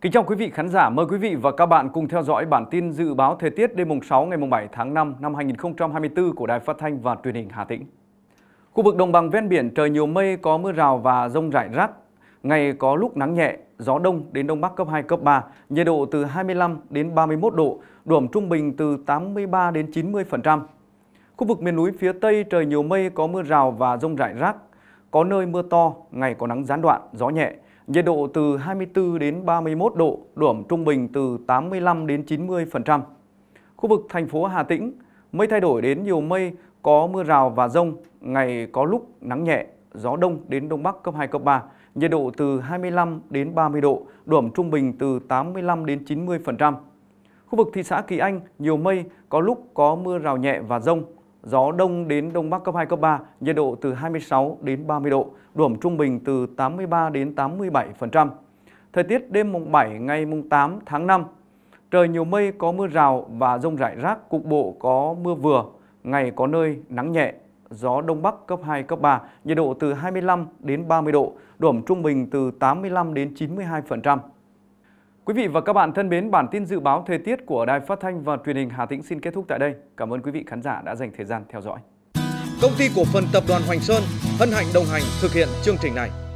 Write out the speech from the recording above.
Kính chào quý vị khán giả, mời quý vị và các bạn cùng theo dõi bản tin dự báo thời tiết đêm mùng 6 ngày mùng 7 tháng 5 năm 2024 của Đài Phát thanh và Truyền hình Hà Tĩnh. Khu vực đồng bằng ven biển trời nhiều mây có mưa rào và rông rải rác, ngày có lúc nắng nhẹ, gió đông đến đông bắc cấp 2 cấp 3, nhiệt độ từ 25 đến 31 độ, độ ẩm trung bình từ 83 đến 90%. Khu vực miền núi phía Tây trời nhiều mây có mưa rào và rông rải rác, có nơi mưa to, ngày có nắng gián đoạn, gió nhẹ, nhiệt độ từ 24 đến 31 độ, độ ẩm trung bình từ 85 đến 90%. Khu vực thành phố Hà Tĩnh, mây thay đổi đến nhiều mây, có mưa rào và rông, ngày có lúc nắng nhẹ, gió đông đến đông bắc cấp 2, cấp 3, nhiệt độ từ 25 đến 30 độ, độ ẩm trung bình từ 85 đến 90%. Khu vực thị xã Kỳ Anh, nhiều mây, có lúc có mưa rào nhẹ và rông, gió đông đến đông bắc cấp 2, cấp 3, nhiệt độ từ 26 đến 30 độ, độ ẩm trung bình từ 83 đến 87%. Thời tiết đêm mùng 7 ngày mùng 8 tháng 5, trời nhiều mây có mưa rào và rông rải rác, cục bộ có mưa vừa, ngày có nơi nắng nhẹ, gió đông bắc cấp 2, cấp 3, nhiệt độ từ 25 đến 30 độ, độ ẩm trung bình từ 85 đến 92%. Quý vị và các bạn thân mến, bản tin dự báo thời tiết của Đài Phát thanh và Truyền hình Hà Tĩnh xin kết thúc tại đây. Cảm ơn quý vị khán giả đã dành thời gian theo dõi. Công ty cổ phần tập đoàn Hoành Sơn hân hạnh đồng hành thực hiện chương trình này.